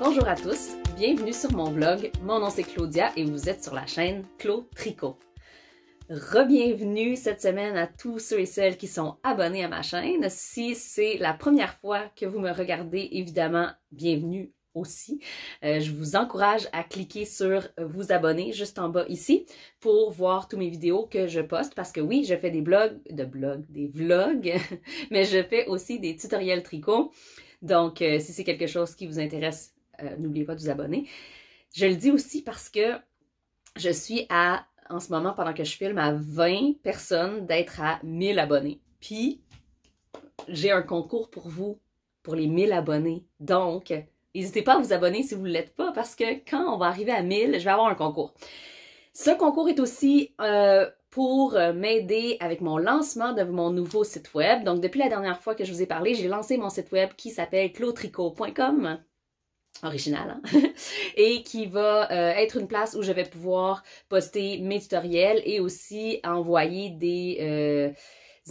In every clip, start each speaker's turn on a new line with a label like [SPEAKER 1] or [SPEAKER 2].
[SPEAKER 1] Bonjour à tous, bienvenue sur mon blog. Mon nom c'est Claudia et vous êtes sur la chaîne Clo Tricot. Rebienvenue cette semaine à tous ceux et celles qui sont abonnés à ma chaîne. Si c'est la première fois que vous me regardez, évidemment, bienvenue aussi. Euh, je vous encourage à cliquer sur vous abonner juste en bas ici pour voir tous mes vidéos que je poste parce que oui, je fais des blogs, de blogs, des vlogs, mais je fais aussi des tutoriels tricot. Donc, euh, si c'est quelque chose qui vous intéresse, euh, n'oubliez pas de vous abonner. Je le dis aussi parce que je suis à, en ce moment, pendant que je filme, à 20 personnes d'être à 1000 abonnés. Puis, j'ai un concours pour vous, pour les 1000 abonnés. Donc, n'hésitez pas à vous abonner si vous ne l'êtes pas, parce que quand on va arriver à 1000, je vais avoir un concours. Ce concours est aussi euh, pour euh, m'aider avec mon lancement de mon nouveau site web. Donc, depuis la dernière fois que je vous ai parlé, j'ai lancé mon site web qui s'appelle clotricot.com original, hein, et qui va euh, être une place où je vais pouvoir poster mes tutoriels et aussi envoyer des, euh,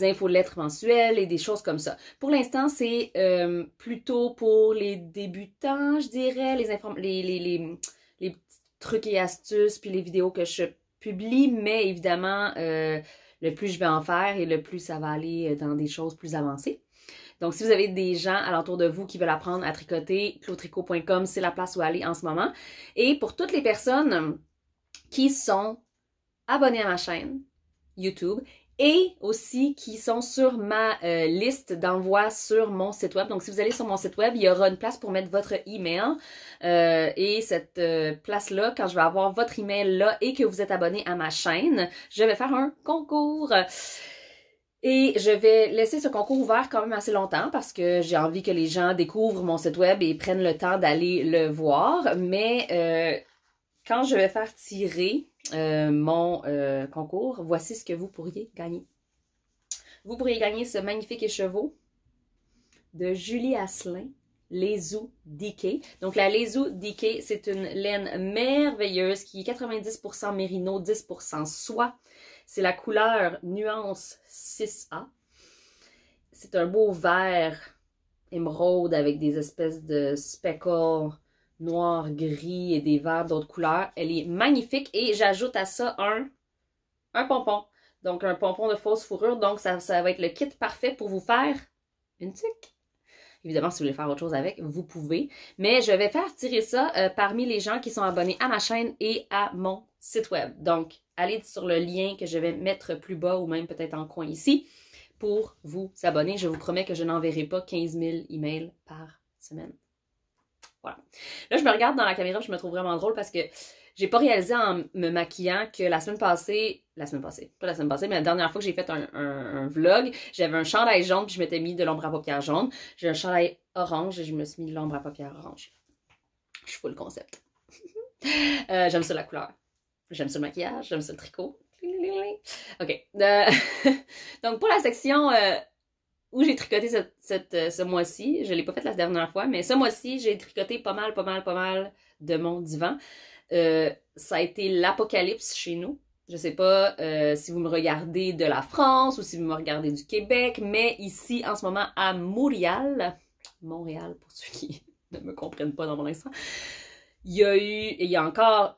[SPEAKER 1] infos de lettres mensuelles et des choses comme ça. Pour l'instant, c'est euh, plutôt pour les débutants, je dirais, les, les, les, les trucs et astuces, puis les vidéos que je publie, mais évidemment, le plus je vais en faire et le plus ça va aller dans des choses plus avancées. Donc, si vous avez des gens alentour de vous qui veulent apprendre à tricoter, clotricot.com, c'est la place où aller en ce moment. Et pour toutes les personnes qui sont abonnées à ma chaîne YouTube et aussi qui sont sur ma euh, liste d'envoi sur mon site web. Donc, si vous allez sur mon site web, il y aura une place pour mettre votre email. Euh, et cette euh, place-là, quand je vais avoir votre email là et que vous êtes abonné à ma chaîne, je vais faire un concours. Et je vais laisser ce concours ouvert quand même assez longtemps parce que j'ai envie que les gens découvrent mon site web et prennent le temps d'aller le voir. Mais euh, quand je vais faire tirer euh, mon euh, concours, voici ce que vous pourriez gagner. Vous pourriez gagner ce magnifique écheveau de Julie Asselin ou DK. Donc la lesou DK, c'est une laine merveilleuse qui est 90% mérino, 10% soie. C'est la couleur Nuance 6A. C'est un beau vert émeraude avec des espèces de speckles noirs, gris et des verts d'autres couleurs. Elle est magnifique et j'ajoute à ça un, un pompon. Donc un pompon de fausse fourrure. Donc ça, va être le kit parfait pour vous faire une tique. Évidemment, si vous voulez faire autre chose avec, vous pouvez. Mais je vais faire tirer ça euh, parmi les gens qui sont abonnés à ma chaîne et à mon site web. Donc, allez sur le lien que je vais mettre plus bas ou même peut-être en coin ici pour vous abonner. Je vous promets que je n'enverrai pas 15 000 emails par semaine. Voilà. Là, je me regarde dans la caméra, je me trouve vraiment drôle parce que j'ai pas réalisé en me maquillant que la semaine passée, la semaine passée, pas la semaine passée, mais la dernière fois que j'ai fait un, vlog, j'avais un chandail jaune puis je m'étais mis de l'ombre à paupières jaune. J'ai un chandail orange et je me suis mis de l'ombre à paupières orange. Je fous le concept. Euh, j'aime ça la couleur. J'aime ça le maquillage, j'aime ça le tricot. OK. Euh, donc, pour la section euh, où j'ai tricoté ce euh, mois-ci, je ne l'ai pas fait la dernière fois, mais ce mois-ci, j'ai tricoté pas mal, pas mal, pas mal de mon divan. ça a été l'apocalypse chez nous. Je ne sais pas si vous me regardez de la France ou si vous me regardez du Québec, mais ici, en ce moment, à Montréal, Montréal pour ceux qui ne me comprennent pas dans mon instant, il y a eu, il y a encore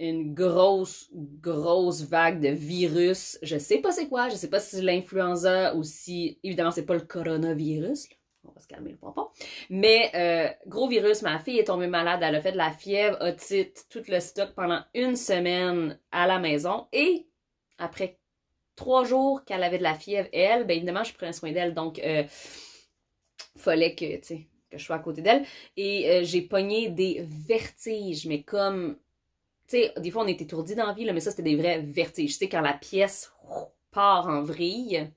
[SPEAKER 1] une grosse, grosse vague de virus. Je sais pas c'est quoi, je sais pas si c'est l'influenza ou si, évidemment, c'est pas le coronavirus. On va se calmer le pompon. Mais euh, gros virus, ma fille est tombée malade, elle a fait de la fièvre, otite, tout le stock pendant une semaine à la maison. Et après trois jours qu'elle avait de la fièvre, elle, bien évidemment, je prenais soin d'elle. Donc, euh, fallait que, que je sois à côté d'elle. Et euh, j'ai pogné des vertiges, mais comme sais, des fois, on est étourdi dans la vie, là, mais ça, c'était des vrais vertiges. Tu sais, quand la pièce part en vrille.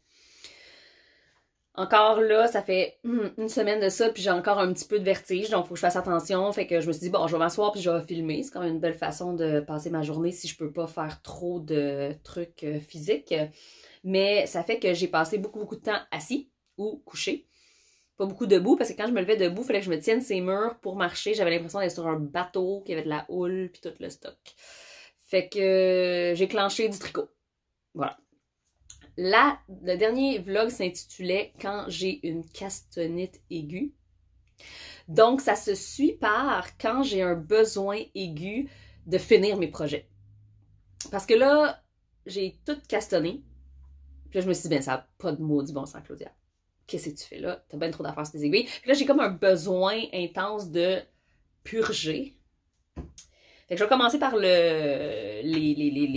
[SPEAKER 1] Encore là, ça fait hmm, une semaine de ça, puis j'ai encore un petit peu de vertige, donc il faut que je fasse attention. Fait que je me suis dit, bon, je vais m'asseoir puis je vais filmer. C'est quand même une belle façon de passer ma journée si je peux pas faire trop de trucs euh, physiques. Mais ça fait que j'ai passé beaucoup, beaucoup de temps assis ou couché beaucoup debout parce que quand je me levais debout, il fallait que je me tienne ces murs pour marcher. J'avais l'impression d'être sur un bateau, qui avait de la houle, puis tout le stock. Fait que euh, j'ai clenché du tricot. Voilà. Là, le dernier vlog s'intitulait Quand j'ai une castonite aiguë. Donc, ça se suit par quand j'ai un besoin aigu de finir mes projets. Parce que là, j'ai tout castonné. Puis je me suis dit, ben, ça pas de mots du bon sens, Claudia qu'est-ce que tu fais là? T'as bien trop d'affaires sur tes aiguilles. Puis là, j'ai comme un besoin intense de purger. Fait que je vais commencer par le, les, les, les,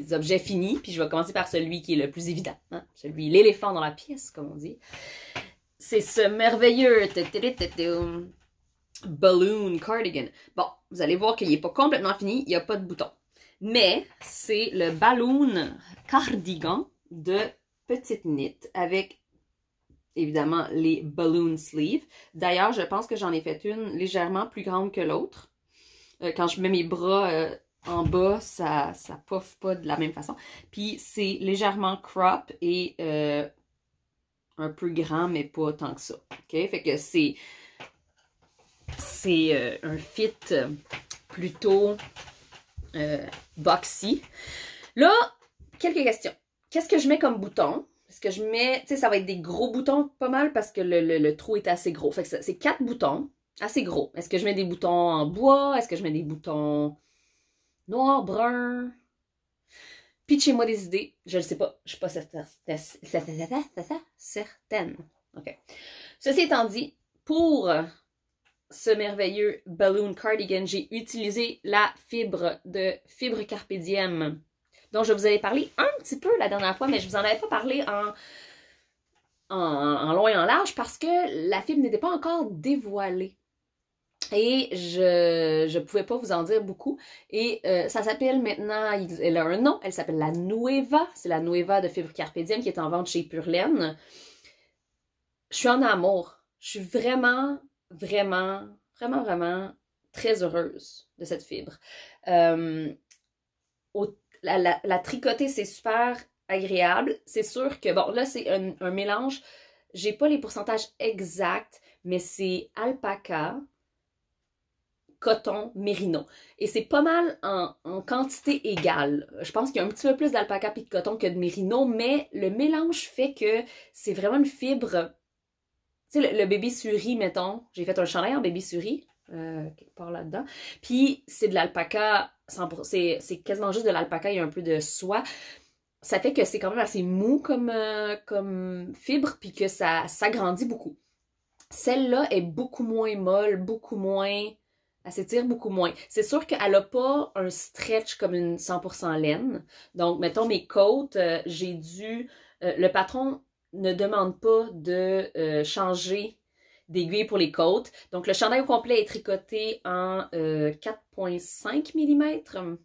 [SPEAKER 1] les, objets finis, puis je vais commencer par celui qui est le plus évident, hein? celui, l'éléphant dans la pièce, comme on dit. C'est ce merveilleux balloon cardigan. Bon, vous allez voir qu'il n'est pas complètement fini, il n'y a pas de bouton. Mais c'est le balloon cardigan de Petite Knit avec évidemment les balloon sleeves. D'ailleurs, je pense que j'en ai fait une légèrement plus grande que l'autre. Euh, quand je mets mes bras euh, en bas, ça ça poffe pas de la même façon. Puis c'est légèrement crop et euh, un peu grand, mais pas tant que ça. OK? Fait que c'est c'est un fit plutôt boxy. Là, quelques questions. Qu'est-ce que je mets comme bouton? ce que je mets, tu sais, ça va être des gros boutons pas mal parce que le, trou est assez gros. Fait que c'est quatre boutons, assez gros. Est-ce que je mets des boutons en bois? Est-ce que je mets des boutons noirs, bruns? Pitchez-moi des idées. Je ne sais pas. Je ne suis pas certaine. OK. Ceci étant dit, pour ce merveilleux balloon cardigan, j'ai utilisé la fibre de Fibre carpédienne dont je vous avais parlé un petit peu la dernière fois, mais je vous en avais pas parlé en, en, long et en large parce que la fibre n'était pas encore dévoilée. Et je ne pouvais pas vous en dire beaucoup. Et euh, ça s'appelle maintenant, elle a un nom, elle s'appelle la Nueva. C'est la Nueva de Fibre carpédienne qui est en vente chez Purlaine. Je suis en amour. Je suis vraiment, vraiment, vraiment, vraiment très heureuse de cette fibre. Euh, la, tricoter, c'est super agréable. C'est sûr que, bon, là, c'est un, mélange. J'ai pas les pourcentages exacts, mais c'est alpaca, coton, mérino. Et c'est pas mal en, quantité égale. Je pense qu'il y a un petit peu plus d'alpaca et de coton que de mérino, mais le mélange fait que c'est vraiment une fibre. Tu sais, le, baby bébé suri, mettons, j'ai fait un chandail en bébé suri, euh, quelque part là-dedans. Puis c'est de l'alpaca c'est, quasiment juste de l'alpaca et un peu de soie. Ça fait que c'est quand même assez mou comme, euh, comme fibre, puis que ça s'agrandit beaucoup. Celle-là est beaucoup moins molle, beaucoup moins... Elle s'étire beaucoup moins. C'est sûr qu'elle n'a pas un stretch comme une 100% laine. Donc, mettons mes côtes, euh, j'ai dû... Euh, le patron ne demande pas de changer d'aiguille pour les côtes. Donc, le chandail complet est tricoté en 4,5 euh, mm.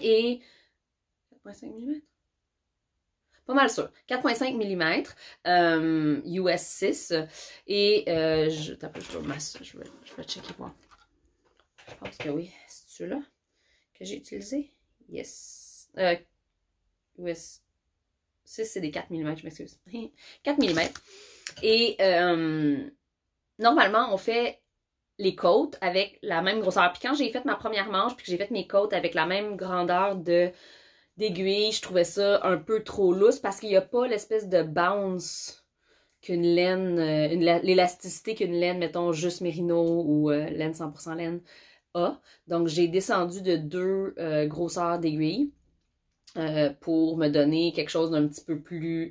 [SPEAKER 1] Et... 4,5 mm? Pas mal sûr. 4,5 mm US 6. Et euh, je, je, vais, je, vais, je vais checker voir. Je pense que oui. C'est celui-là que j'ai utilisé. Yes. US euh, 6, c'est des 4 mm, je m'excuse. 4 mm. Et euh, normalement, on fait les côtes avec la même grosseur. Puis quand j'ai fait ma première manche, puis que j'ai fait mes côtes avec la même grandeur de d'aiguille, je trouvais ça un peu trop lousse parce qu'il n'y a pas l'espèce de bounce qu'une laine, euh, l'élasticité qu'une laine, mettons, juste mérino ou euh, laine 100% laine a. Donc, j'ai descendu de deux grosseurs d'aiguille pour me donner quelque chose d'un petit peu plus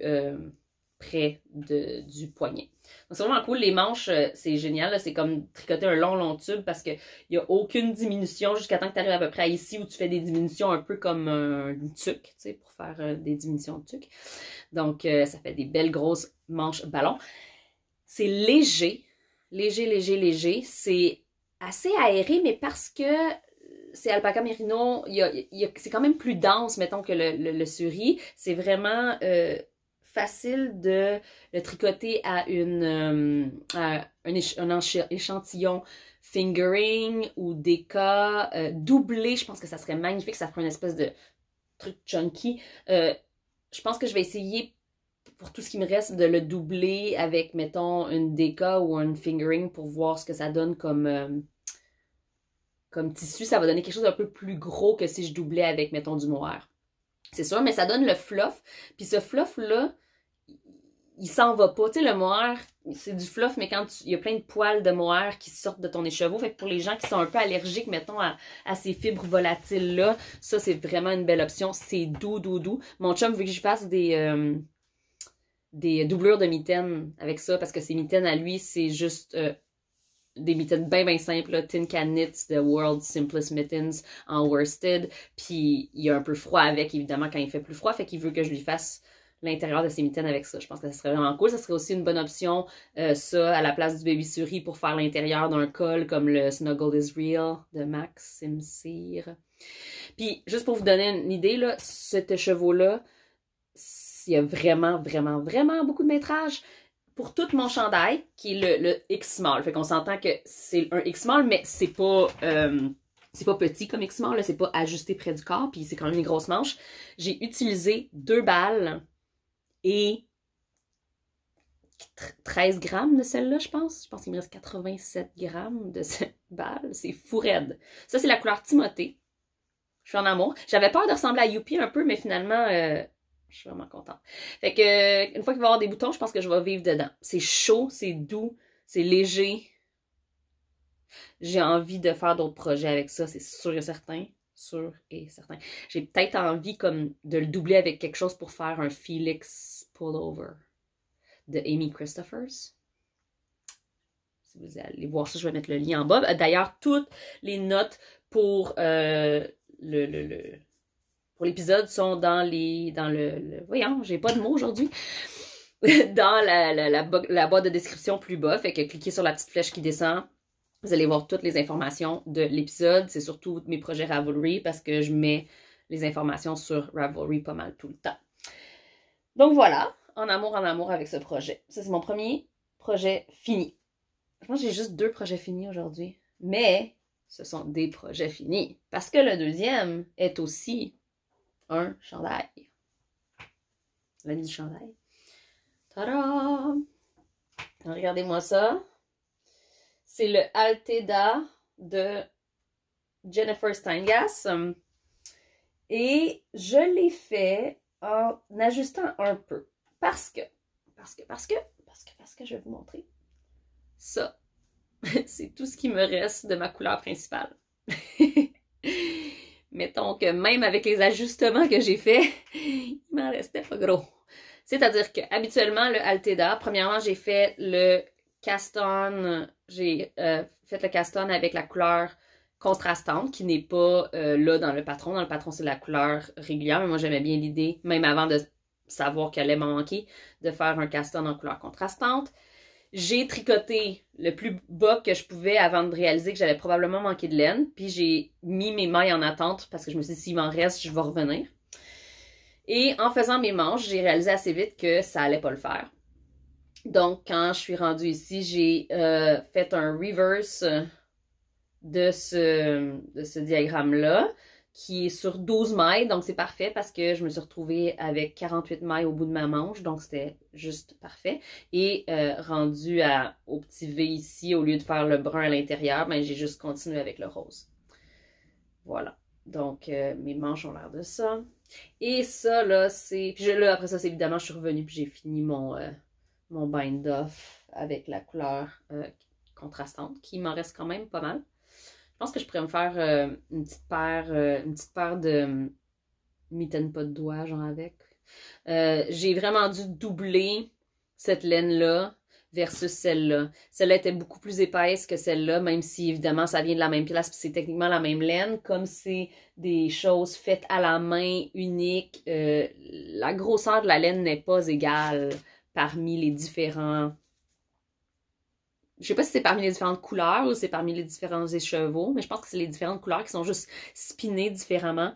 [SPEAKER 1] près de, du poignet. Donc c'est vraiment cool. Les manches, euh, c'est génial. C'est comme tricoter un long, long tube parce qu'il n'y a aucune diminution jusqu'à temps que tu arrives à peu près ici où tu fais des diminutions un peu comme un tuc, tu sais, pour faire euh, des diminutions de tuc. Donc, euh, ça fait des belles grosses manches ballon. C'est léger, léger, léger, léger. C'est assez aéré, mais parce que c'est alpaca merino, c'est quand même plus dense, mettons, que le, le, suri. C'est vraiment facile de le tricoter à, une, euh, un, échantillon fingering ou déca, euh, doublé, Je pense que ça serait magnifique. Ça ferait une espèce de truc chunky. Euh, je pense que je vais essayer pour tout ce qui me reste de le doubler avec, mettons, une déca ou un fingering pour voir ce que ça donne comme, comme tissu. Ça va donner quelque chose d'un peu plus gros que si je doublais avec, mettons, du noir. C'est sûr, mais ça donne le fluff. Puis ce fluff-là, il s'en va pas. Tu sais, le mohair, c'est du fluff, mais quand il y a plein de poils de mohair qui sortent de ton écheveau. Fait que pour les gens qui sont un peu allergiques, mettons, à, ces fibres volatiles-là, ça, c'est vraiment une belle option. C'est doux, doux, doux. Mon chum veut que je fasse des... Euh, des doublures de mitaines avec ça parce que ces mitaines à lui c'est juste euh, des mittens bien, bien simples, là, Tin Can Knits, The World's Simplest Mittens en worsted. Puis il y a un peu froid avec, évidemment, quand il fait plus froid, fait qu'il veut que je lui fasse l'intérieur de ses mitaines avec ça. Je pense que ça serait vraiment cool. Ça serait aussi une bonne option, euh, ça, à la place du baby suri pour faire l'intérieur d'un col comme le Snuggle is Real de Max Simsir. Puis, juste pour vous donner une idée, là, cet écheveau-là, il y a vraiment, vraiment, vraiment beaucoup de métrages pour tout mon chandail, qui est le, X small. Fait qu'on s'entend que c'est un X small, mais c'est pas. Euh, c'est pas petit comme X small, c'est pas ajusté près du corps, puis c'est quand même une grosse manche. J'ai utilisé deux balles et 13 grammes de celle-là, je pense. Je pense qu'il me reste 87 grammes de cette balle. C'est fou raide. Ça, c'est la couleur Timothée. Je suis en amour. J'avais peur de ressembler à Youpi un peu, mais finalement, euh, je suis vraiment contente. Fait que, une fois qu'il va y avoir des boutons, je pense que je vais vivre dedans. C'est chaud, c'est doux, c'est léger. J'ai envie de faire d'autres projets avec ça, c'est sûr et certain. Sûr et certain. J'ai peut-être envie comme de le doubler avec quelque chose pour faire un Felix Pullover de Amy Christophers. Si vous allez voir ça, je vais mettre le lien en bas. D'ailleurs, toutes les notes pour euh, le, le, le pour l'épisode sont dans les. dans le. voyons, j'ai pas de mots aujourd'hui. dans la, la, boîte de description plus bas. Fait que cliquez sur la petite flèche qui descend. Vous allez voir toutes les informations de l'épisode. C'est surtout mes projets Ravelry parce que je mets les informations sur Ravelry pas mal tout le temps. Donc voilà, en amour, en amour avec ce projet. Ça, c'est mon premier projet fini. Je j'ai juste deux projets finis aujourd'hui. Mais ce sont des projets finis. Parce que le deuxième est aussi un chandail. la du chandail. Tada! Regardez-moi ça. C'est le Alteda de Jennifer Steingass. Et je l'ai fait en ajustant un peu. Parce que, parce que, parce que, parce que, parce que je vais vous montrer. Ça, c'est tout ce qui me reste de ma couleur principale. mettons que même avec les ajustements que j'ai faits, il m'en restait pas gros. C'est-à-dire que habituellement, le Alteda, premièrement, j'ai fait le Caston, j'ai euh, fait le Caston avec la couleur contrastante qui n'est pas euh, là dans le patron. Dans le patron, c'est la couleur régulière, mais moi j'aimais bien l'idée, même avant de savoir qu'elle allait manquer, de faire un Caston en couleur contrastante j'ai tricoté le plus bas que je pouvais avant de réaliser que j'allais probablement manquer de laine. Puis j'ai mis mes mailles en attente parce que je me suis dit, s'il m'en reste, je vais revenir. Et en faisant mes manches, j'ai réalisé assez vite que ça allait pas le faire. Donc, quand je suis rendue ici, j'ai euh, fait un reverse euh, de ce diagramme-là qui est sur 12 mailles, donc c'est parfait parce que je me suis retrouvée avec 48 mailles au bout de ma manche, donc c'était juste parfait. Et euh, rendu à, au petit V ici, au lieu de faire le brun à l'intérieur, ben, j'ai juste continué avec le rose. Voilà, donc euh, mes manches ont l'air de ça. Et ça là, c'est... Puis je, là, après ça, c'est évidemment, je suis revenue puis j'ai fini mon, euh, mon bind-off avec la couleur contrastante, qui m'en reste quand même pas mal. Je pense que je pourrais me faire euh, une petite paire, euh, une petite de mitaines hum, pas de doigts, genre avec. Euh, j'ai vraiment dû doubler cette laine-là versus celle-là. Celle-là était beaucoup plus épaisse que celle-là, même si évidemment ça vient de la même place, puis c'est techniquement la même laine. Comme c'est des choses faites à la main, uniques, la grosseur de la laine n'est pas égale parmi les différents je sais pas si c'est parmi les différentes couleurs ou c'est parmi les différents écheveaux, mais je pense que c'est les différentes couleurs qui sont juste spinées différemment.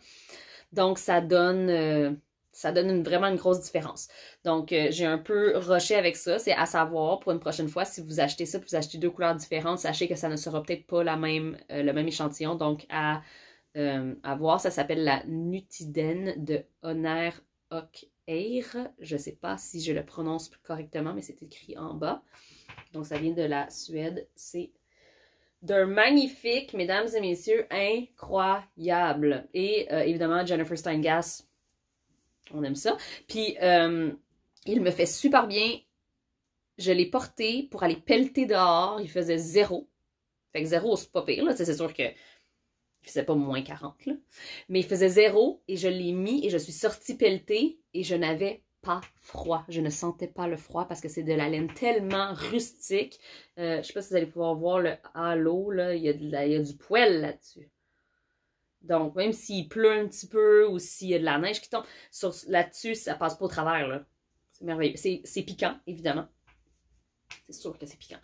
[SPEAKER 1] Donc ça donne euh, ça donne vraiment une grosse différence. Donc euh, j'ai un peu rushé avec ça, c'est à savoir pour une prochaine fois si vous achetez ça, puis vous achetez deux couleurs différentes, sachez que ça ne sera peut-être pas la même euh, le même échantillon donc à voir, ça s'appelle la Nutidène de Honor Ock Air. Je sais pas si je le prononce correctement mais c'est écrit en bas. Donc, ça vient de la Suède. C'est d'un magnifique, mesdames et messieurs, incroyable. Et euh, évidemment, Jennifer Steingass, on aime ça. Puis, euh, il me fait super bien. Je l'ai porté pour aller pelleter dehors. Il faisait zéro. Fait que zéro, c'est pas pire. C'est sûr que il faisait pas moins 40, là. Mais il faisait zéro et je l'ai mis et je suis sortie pelletée et je n'avais pas froid. Je ne sentais pas le froid parce que c'est de la laine tellement rustique. Euh, je ne sais pas si vous allez pouvoir voir le halo, là, il, y a du poêle là-dessus. Donc, même s'il pleut un petit peu ou s'il y a de la neige qui tombe, là-dessus, ça passe pas au travers. C'est merveilleux. C'est piquant, évidemment. C'est sûr que c'est piquant.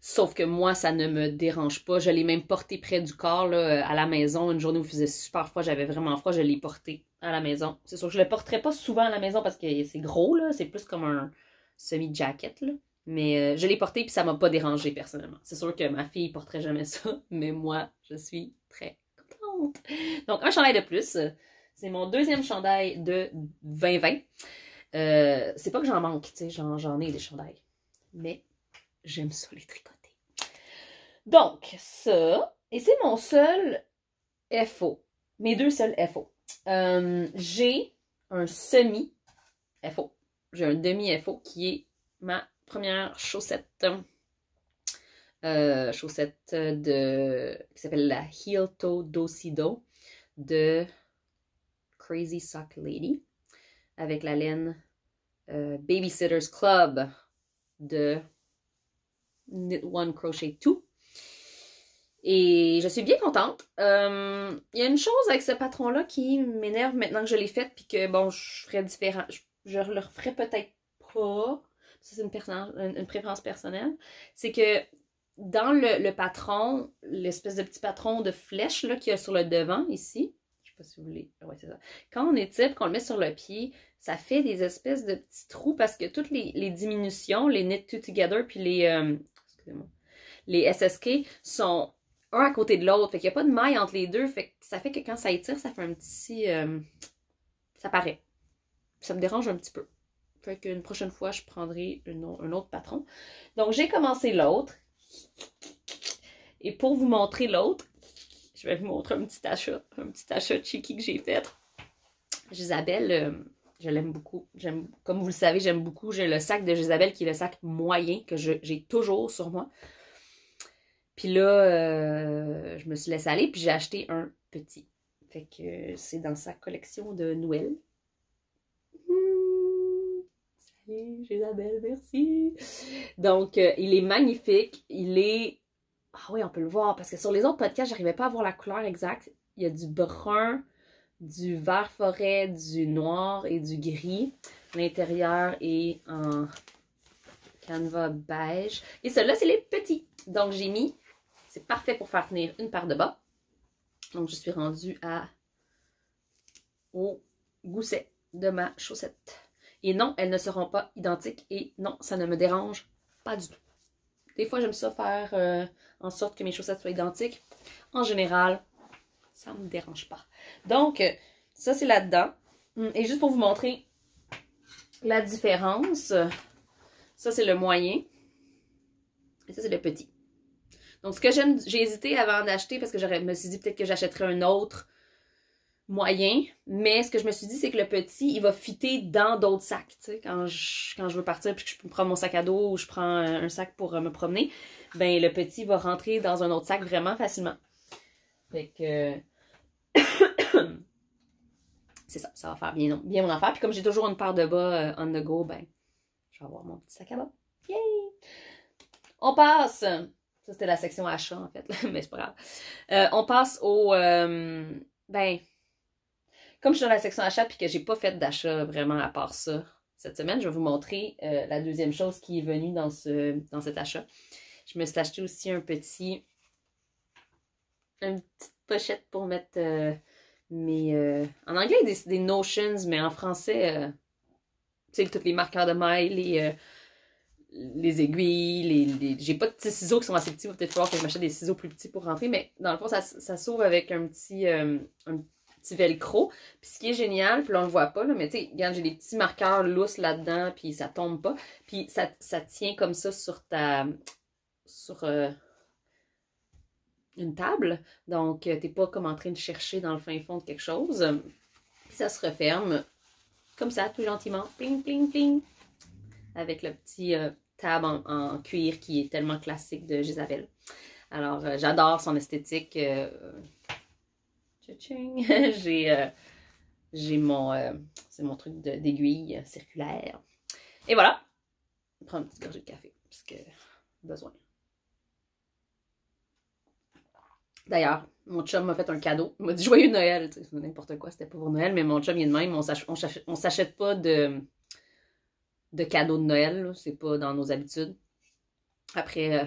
[SPEAKER 1] Sauf que moi, ça ne me dérange pas. Je l'ai même porté près du corps là, à la maison. Une journée où il faisait super froid, j'avais vraiment froid, je l'ai porté à la maison. C'est sûr, je le porterai pas souvent à la maison parce que c'est gros, là. C'est plus comme un semi-jacket, là. Mais euh, je l'ai porté et ça m'a pas dérangé personnellement. C'est sûr que ma fille porterait jamais ça, mais moi, je suis très contente. Donc, un chandail de plus. C'est mon deuxième chandail de 2020. Euh, c'est pas que j'en manque, tu sais, j'en ai des chandails. Mais J'aime ça les tricoter. Donc, ça, et c'est mon seul FO, mes deux seuls FO. Euh, j'ai un semi FO. J'ai un demi FO qui est ma première chaussette. Euh, chaussette de qui s'appelle la Heel Toe do de Crazy Sock Lady avec la laine euh, Babysitter's Club de knit one, crochet two. Et je suis bien contente. Il euh, y a une chose avec ce patron-là qui m'énerve maintenant que je l'ai fait, puis que bon, je ferais différent. Je, le referais peut-être pas. Ça, c'est une, préférence personnelle. C'est que dans le, patron, l'espèce de petit patron de flèche qu'il y a sur le devant ici, je sais pas si vous voulez. Ah ouais, c'est ça. Quand on étire, qu'on le met sur le pied, ça fait des espèces de petits trous parce que toutes les, diminutions, les knit two together, puis les, euh, les SSK sont un à côté de l'autre. Fait qu'il n'y a pas de maille entre les deux. Fait que ça fait que quand ça étire, ça fait un petit. Euh, ça paraît. Ça me dérange un petit peu. Fait qu'une prochaine fois, je prendrai un autre patron. Donc, j'ai commencé l'autre. Et pour vous montrer l'autre, je vais vous montrer un petit achat, un petit achat cheeky que j'ai fait. Isabelle, euh, je l'aime beaucoup. comme vous le savez, j'aime beaucoup. J'ai le sac de Gisabelle qui est le sac moyen que j'ai toujours sur moi. Puis là, euh, je me suis laissée aller, puis j'ai acheté un petit. Fait que c'est dans sa collection de Noël. Mmh. Salut, Jésabelle, merci. Donc, euh, il est magnifique. Il est. Ah oui, on peut le voir, parce que sur les autres podcasts, j'arrivais pas à voir la couleur exacte. Il y a du brun, du vert forêt, du noir et du gris. L'intérieur est en canevas beige. Et ceux-là, c'est les petits. Donc, j'ai mis, c'est parfait pour faire tenir une paire de bas. Donc, je suis rendue à, au gousset de ma chaussette. Et non, elles ne seront pas identiques. Et non, ça ne me dérange pas du tout. Des fois, j'aime ça faire euh, en sorte que mes chaussettes soient identiques. En général, ça ne me dérange pas. Donc, ça, c'est là-dedans. Hum, et juste pour vous montrer la différence, ça, c'est le moyen. Et ça, c'est le petit. Donc, ce que j'aime, j'ai hésité avant d'acheter parce que je me suis dit peut-être que j'achèterais un autre moyen. Mais ce que je me suis dit, c'est que le petit, il va fitter dans d'autres sacs. Quand je, quand je veux partir puis que je prends mon sac à dos ou je prends un, sac pour euh, me promener, ben le petit va rentrer dans un autre sac vraiment facilement. Fait que c'est ça, ça va faire bien, bien mon affaire. Puis comme j'ai toujours une part de bas euh, on the go, ben, je vais avoir mon petit sac à bas. Yay! On passe. Ça, c'était la section achat, en fait, mais c'est pas grave. Euh, on passe au. Euh, ben. Comme je suis dans la section achat puis que j'ai pas fait d'achat vraiment à part ça cette semaine, je vais vous montrer la deuxième chose qui est venue dans, ce, dans cet achat. Je me suis acheté aussi un petit. un pochette pour mettre euh, mes... Euh, en anglais, des, notions, mais en français, euh, tu sais, tous les marqueurs de mailles, les, les aiguilles, les, j'ai pas de petits ciseaux qui sont assez petits, il peut-être falloir que je m'achète des ciseaux plus petits pour rentrer, mais dans le fond, ça, s'ouvre avec un petit... un petit velcro. Puis ce qui est génial, puis là on le voit pas, là, mais tu sais, regarde, j'ai des petits marqueurs lousses là-dedans, puis ça tombe pas. Puis ça, tient comme ça sur ta... sur une table. Donc, euh, tu n'es pas comme en train de chercher dans le fin fond de quelque chose. ça se referme comme ça, tout gentiment. ping ping, ping. Avec le petit euh, table tab en, cuir qui est tellement classique de Gisabelle. Alors, euh, j'adore son esthétique. Euh, j'ai j'ai mon, c'est mon truc d'aiguille circulaire. Et voilà. Prends une petite gorgée de café, parce que besoin. D'ailleurs, mon chum m'a fait un cadeau. Il m'a dit Joyeux Noël. C'est n'importe quoi, c'était pas pour Noël, mais mon chum, il est de même. On s'achète pas de, de cadeaux de Noël. C'est pas dans nos habitudes. Après euh,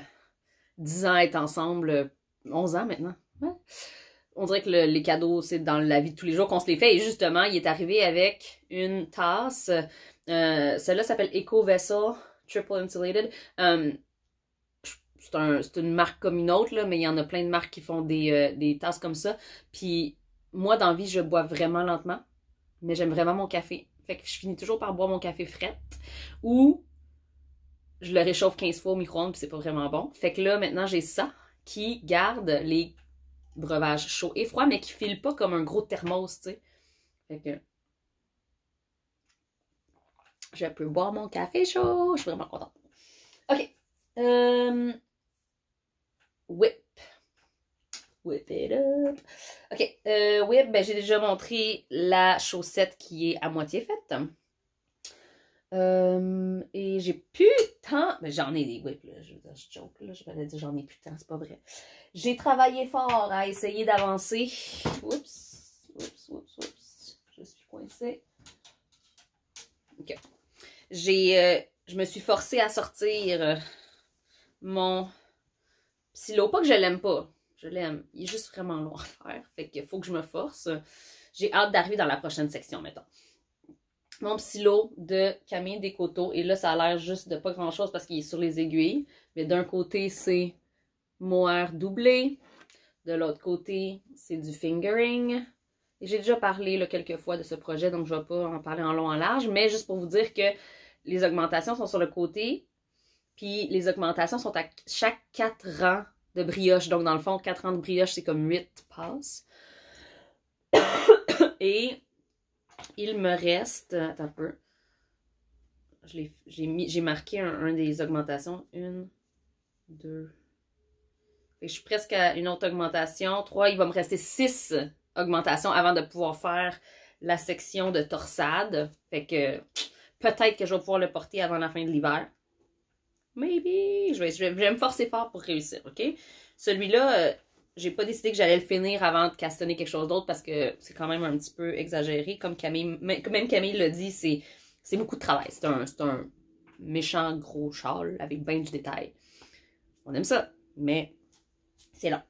[SPEAKER 1] dix 10 ans d'être ensemble, 11 euh, ans maintenant. On dirait que les cadeaux, c'est dans la vie de tous les jours qu'on se les fait. Et justement, il est arrivé avec une tasse. Euh, celle-là s'appelle Eco Vessel Triple Insulated c'est une marque comme une autre, là, mais il y en a plein de marques qui font des, euh, tasses comme ça. Puis moi, dans vie, je bois vraiment lentement, mais j'aime vraiment mon café. Fait que je finis toujours par boire mon café frais ou je le réchauffe 15 fois au micro-ondes, puis c'est pas vraiment bon. Fait que là, maintenant, j'ai ça qui garde les breuvages chauds et froids, mais qui file pas comme un gros thermos, tu sais. Fait que je peux boire mon café chaud. Je suis vraiment contente. OK. Euh, Whip. Whip it up. OK. Euh, whip, ben, j'ai déjà montré la chaussette qui est à moitié faite. Euh, et j'ai plus tant. Ben, j'en ai des whips, là. Je, je joke, là. Je vais dire j'en ai plus temps. c'est pas vrai. J'ai travaillé fort à essayer d'avancer. Oups. Oups, oups, oups. Je suis coincée. OK. J'ai. Euh, je me suis forcée à sortir mon Psylo, pas que je l'aime pas, je l'aime. Il est juste vraiment long à faire. Fait qu'il faut que je me force. J'ai hâte d'arriver dans la prochaine section, mettons. Mon silo de Camille Descoteaux. Et là, ça a l'air juste de pas grand-chose parce qu'il est sur les aiguilles. Mais d'un côté, c'est mohair doublé. De l'autre côté, c'est du fingering. J'ai déjà parlé là, quelques fois de ce projet, donc je ne vais pas en parler en long en large, mais juste pour vous dire que les augmentations sont sur le côté puis les augmentations sont à chaque 4 rangs de brioche. Donc, dans le fond, 4 rangs de brioche, c'est comme 8 passes. Et il me reste. Attends un peu. J'ai marqué un, des augmentations. Une, deux. et je suis presque à une autre augmentation. Trois, il va me rester six augmentations avant de pouvoir faire la section de torsade. Fait que peut-être que je vais pouvoir le porter avant la fin de l'hiver. Maybe. Je vais, je, vais, me forcer fort pour réussir, OK? Celui-là, euh, j'ai pas décidé que j'allais le finir avant de castonner quelque chose d'autre parce que c'est quand même un petit peu exagéré. Comme Camille, même Camille l'a dit, c'est, c'est beaucoup de travail. C'est un, méchant gros châle avec bien de détails. On aime ça, mais c'est long.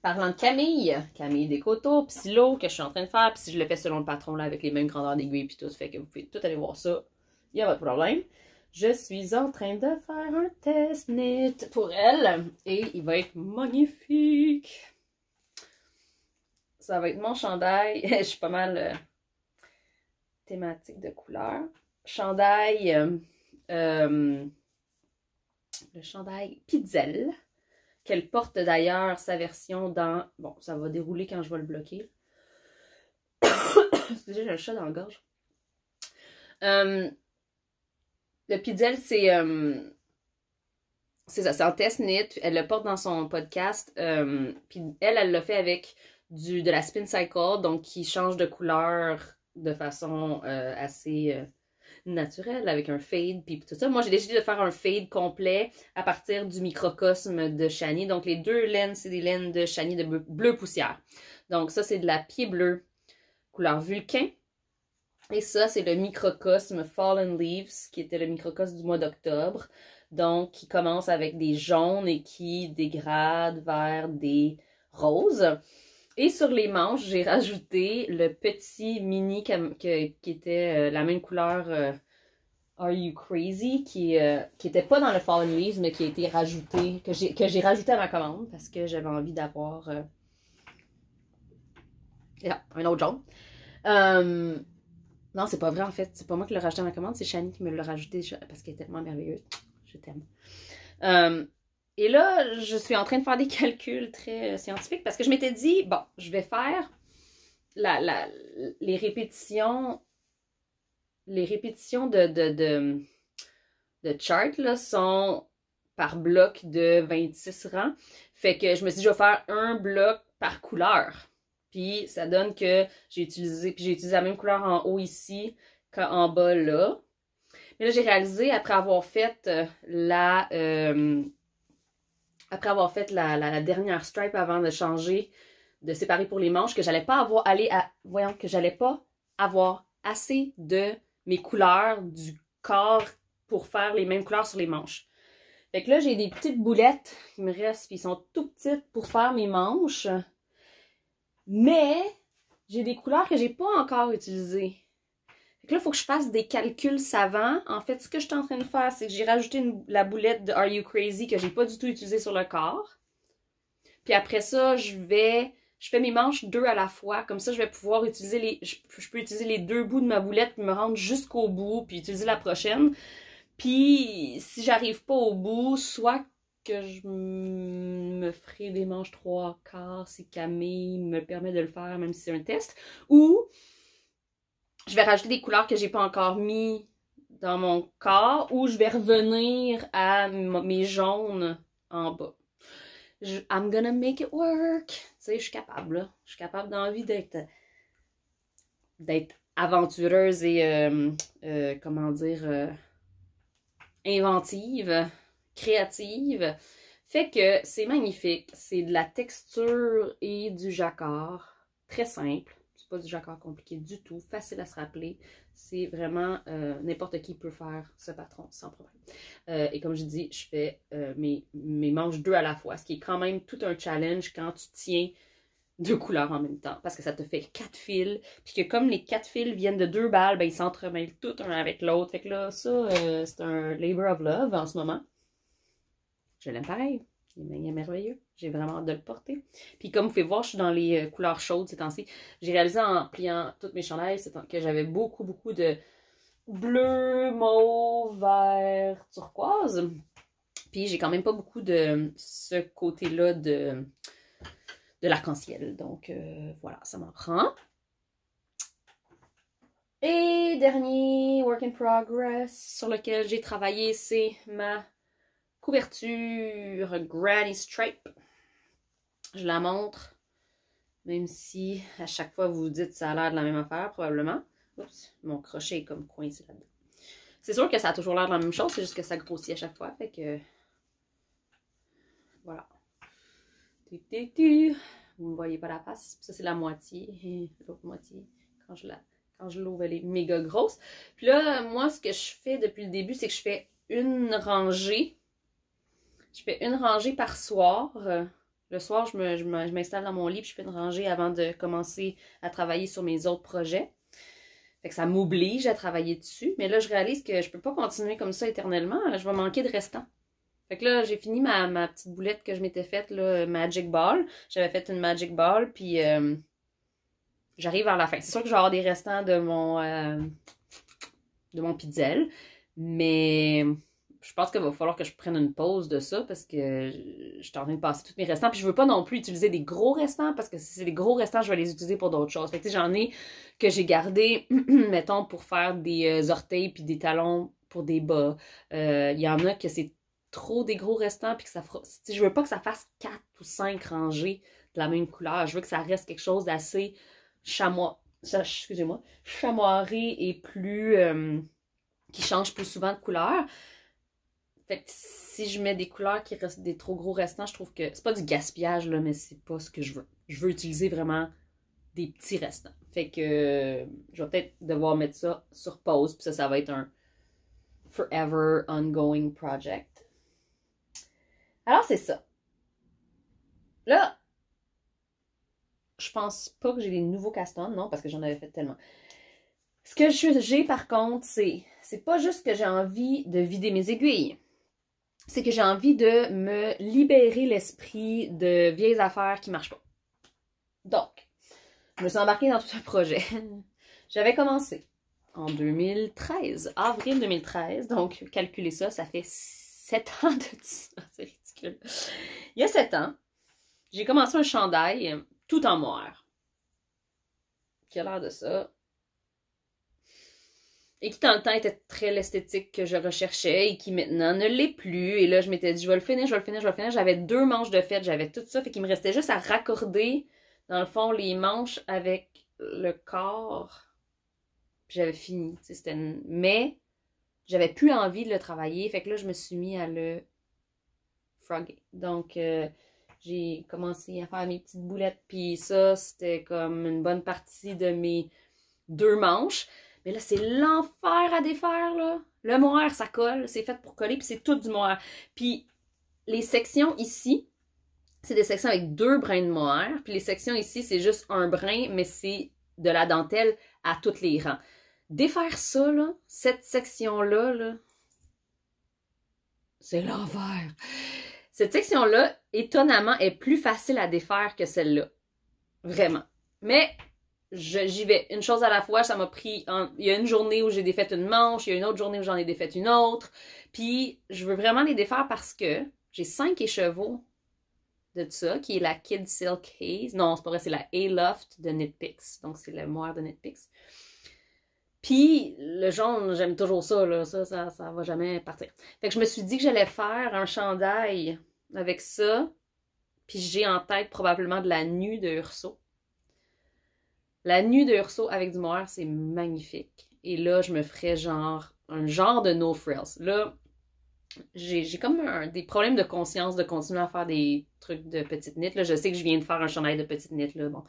[SPEAKER 1] Parlant de Camille, Camille des puis si l'eau que je suis en train de faire, puis si je le fais selon le patron là avec les mêmes grandeurs d'aiguilles puis tout, fait que vous pouvez tout aller voir ça, il y a pas de problème. Je suis en train de faire un test knit pour elle et il va être magnifique. Ça va être mon chandail. Je suis pas mal euh, thématique de couleur. Chandail, euh, euh, le chandail Pizzel, qu'elle porte d'ailleurs sa version dans... Bon, ça va dérouler quand je vais le bloquer. Excusez, j'ai un chat dans la gorge. Le Pidel, c'est. Euh, c'est ça, c'est en test knit. Elle le porte dans son podcast. Euh, puis elle, elle l'a fait avec du, de la spin cycle, donc qui change de couleur de façon euh, assez naturelle avec un fade puis tout ça. Moi, j'ai décidé de faire un fade complet à partir du microcosme de chani Donc, les deux laines, c'est des laines de chani de bleu, poussière. Donc, ça, c'est de la pied bleu couleur vulcain. Et ça, c'est le microcosme Fallen Leaves, qui était le microcosme du mois d'octobre. Donc, qui commence avec des jaunes et qui dégrade vers des roses. Et sur les manches, j'ai rajouté le petit mini qui était euh, la même couleur euh, Are You Crazy, qui, n'était euh, pas dans le Fallen Leaves, mais qui a été rajouté, que j'ai rajouté à ma commande parce que j'avais envie d'avoir un autre jaune. Non, c'est pas vrai en fait. C'est pas moi qui l'ai rajouté à ma commande, c'est Shani qui me l'a rajouté parce qu'elle est tellement merveilleuse. Je t'aime. Euh, et là, je suis en train de faire des calculs très euh, scientifiques parce que je m'étais dit, bon, je vais faire les répétitions. Les répétitions de, de, chart là, sont par bloc de 26 rangs. Fait que je me suis dit, je vais faire un bloc par couleur. Puis ça donne que j'ai utilisé, j'ai utilisé la même couleur en haut ici qu'en bas là. Mais là, j'ai réalisé, après avoir fait euh, la... Euh, après avoir fait la, dernière stripe avant de changer, de séparer pour les manches, que j'allais pas avoir à, que j'allais pas avoir assez de mes couleurs du corps pour faire les mêmes couleurs sur les manches. Fait que là, j'ai des petites boulettes qui me restent, puis sont tout petites pour faire mes manches. Mais j'ai des couleurs que j'ai pas encore utilisées. là, il faut que je fasse des calculs savants. En fait, ce que je suis en train de faire, c'est que j'ai rajouté la boulette de Are You Crazy que j'ai pas du tout utilisée sur le corps. Puis après ça, je vais je fais mes manches deux à la fois. Comme ça, je vais pouvoir utiliser les. Je, peux utiliser les deux bouts de ma boulette me rendre jusqu'au bout, puis utiliser la prochaine. Puis si j'arrive pas au bout, soit que je me ferai des manches trois quarts si Camille me permet de le faire, même si c'est un test. Ou je vais rajouter des couleurs que j'ai pas encore mis dans mon corps ou je vais revenir à mes jaunes en bas. I'm gonna make it work. Tu sais, je suis capable. Je suis capable d'envie d'être d'être aventureuse et euh, euh, comment dire euh, inventive créative. Fait que c'est magnifique. C'est de la texture et du jacquard. Très simple. C'est pas du jacquard compliqué du tout. Facile à se rappeler. C'est vraiment euh, n'importe qui peut faire ce patron sans problème. Euh, et comme je dis, je fais euh, mes, mes manches deux à la fois, ce qui est quand même tout un challenge quand tu tiens deux couleurs en même temps parce que ça te fait quatre fils puis que comme les quatre fils viennent de deux balles ben ils s'entremêlent tout un avec l'autre fait que là ça c'est un labor of love en ce moment je l'aime pareil. Il est merveilleux. J'ai vraiment hâte de le porter. Puis comme vous pouvez voir, je suis dans les euh, couleurs chaudes ces temps-ci. J'ai réalisé en pliant toutes mes chandelles que j'avais beaucoup, beaucoup de bleu, mauve, vert, turquoise. Puis j'ai quand même pas beaucoup de ce côté-là de, de l'arc-en-ciel. Donc euh, voilà, ça m'en prend. Et dernier work in progress sur lequel j'ai travaillé, c'est ma Couverture Granny Stripe. Je la montre, même si à chaque fois vous vous dites ça a l'air de la même affaire, probablement. Oups, mon crochet est comme coincé là-dedans. C'est sûr que ça a toujours l'air de la même chose, c'est juste que ça grossit à chaque fois. Fait que. Voilà. Vous ne voyez pas la face. Ça, c'est la moitié. L'autre moitié, quand je la. Quand je l'ouvre, elle est méga grosse. Puis là, moi, ce que je fais depuis le début, c'est que je fais une rangée je fais une rangée par soir. Euh, le soir, je m'installe dans mon lit puis je fais une rangée avant de commencer à travailler sur mes autres projets. Fait que ça m'oblige à travailler dessus. Mais là, je réalise que je ne peux pas continuer comme ça éternellement. Je vais manquer de restants. Fait que là, j'ai fini ma, petite boulette que je m'étais faite, là, Magic Ball. J'avais fait une Magic Ball, puis euh, j'arrive vers la fin. C'est sûr que je vais avoir des restants de mon, euh, de mon pizzel, mais je pense qu'il va falloir que je prenne une pause de ça parce que je suis en train de passer tous mes restants. Puis je veux pas non plus utiliser des gros restants parce que si c'est des gros restants, je vais les utiliser pour d'autres choses. Fait que j'en ai que j'ai gardé, mettons, pour faire des euh, orteils puis des talons pour des bas. Euh, il y en a que c'est trop des gros restants puis que ça Je veux pas que ça fasse quatre ou cinq rangées de la même couleur. Je veux que ça reste quelque chose d'assez chamois... Excusez-moi. Chamoiré et plus... Euh, qui change plus souvent de couleur. Fait que si je mets des couleurs qui restent des trop gros restants, je trouve que c'est pas du gaspillage, là, mais c'est pas ce que je veux. Je veux utiliser vraiment des petits restants. Fait que euh, je vais peut-être devoir mettre ça sur pause, puis ça, ça va être un forever ongoing project. Alors, c'est ça. Là, je pense pas que j'ai des nouveaux castons, non, parce que j'en avais fait tellement. Ce que j'ai par contre, c'est c'est pas juste que j'ai envie de vider mes aiguilles c'est que j'ai envie de me libérer l'esprit de vieilles affaires qui marchent pas. Donc, je me suis embarquée dans tout un projet. J'avais commencé en 2013, avril 2013, donc calculez ça, ça fait 7 ans de C'est ridicule. Il y a 7 ans, j'ai commencé un chandail tout en moire. Qui a l'air de ça et qui dans le temps était très l'esthétique que je recherchais et qui maintenant ne l'est plus. Et là, je m'étais dit, je vais le finir, je vais le finir, je vais le finir. J'avais deux manches de fête, j'avais tout ça, fait qu'il me restait juste à raccorder, dans le fond, les manches avec le corps. Puis j'avais fini, c'était... Mais j'avais plus envie de le travailler, fait que là, je me suis mis à le frogger. Donc, euh, j'ai commencé à faire mes petites boulettes, puis ça, c'était comme une bonne partie de mes deux manches. Mais là, c'est l'enfer à défaire, là. Le mohair, ça colle. C'est fait pour coller, puis c'est tout du mohair. Puis les sections ici, c'est des sections avec deux brins de mohair. Puis les sections ici, c'est juste un brin, mais c'est de la dentelle à tous les rangs. Défaire ça, là, cette section-là, là, c'est l'enfer. Cette section-là, étonnamment, est plus facile à défaire que celle-là. Vraiment. Mais j'y vais une chose à la fois. Ça m'a pris. il y a une journée où j'ai défait une manche, il y a une autre journée où j'en ai défait une autre. Puis je veux vraiment les défaire parce que j'ai cinq échevaux de ça, qui est la Kid Silk Haze. Non, c'est pas vrai, c'est la A-Loft de Knitpix. Donc c'est le moire de Knitpix. Puis le jaune, j'aime toujours ça, là. Ça, ça, ça va jamais partir. Fait que je me suis dit que j'allais faire un chandail avec ça. Puis j'ai en tête probablement de la nue de Urso la nuit de Urso avec du mohair, c'est magnifique. Et là, je me ferais genre un genre de no frills. Là, j'ai comme des problèmes de conscience de continuer à faire des trucs de petites nit. Là, je sais que je viens de faire un chandail de petites nit, là, bon.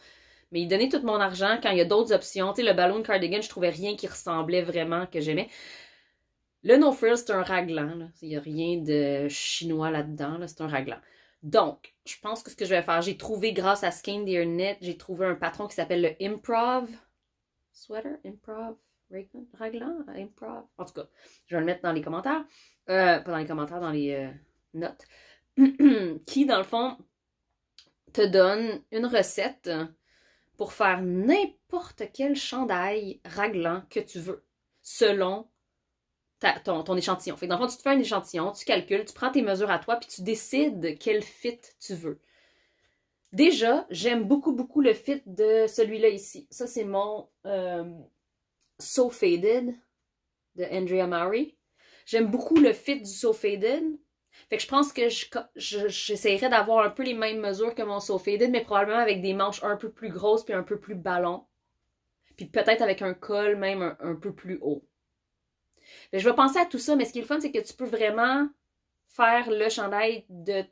[SPEAKER 1] Mais donnait tout mon argent quand il y a d'autres options. Tu sais, le ballon cardigan, je trouvais rien qui ressemblait vraiment que j'aimais. Le no frills, c'est un raglan. Il n'y a rien de chinois là-dedans. C'est un raglan. Donc, je pense que ce que je vais faire, j'ai trouvé grâce à Skin Net, j'ai trouvé un patron qui s'appelle le Improv Sweater, Improv Raglan, Improv. En tout cas, je vais le mettre dans les commentaires. Euh, pas dans les commentaires, dans les euh, notes. qui, dans le fond, te donne une recette pour faire n'importe quel chandail raglan que tu veux, selon ton, échantillon. Fait que dans fond, tu te fais un échantillon, tu calcules, tu prends tes mesures à toi, puis tu décides quel fit tu veux. Déjà, j'aime beaucoup, beaucoup le fit de celui-là ici. Ça, c'est mon euh, So Faded de Andrea Murray. J'aime beaucoup le fit du So Faded. Fait que je pense que j'essaierai d'avoir un peu les mêmes mesures que mon So Faded, mais probablement avec des manches un peu plus grosses puis un peu plus ballon. Puis peut-être avec un col même un peu plus haut. Ben, je vais penser à tout ça, mais ce qui est le fun, c'est que tu peux vraiment faire le chandail de,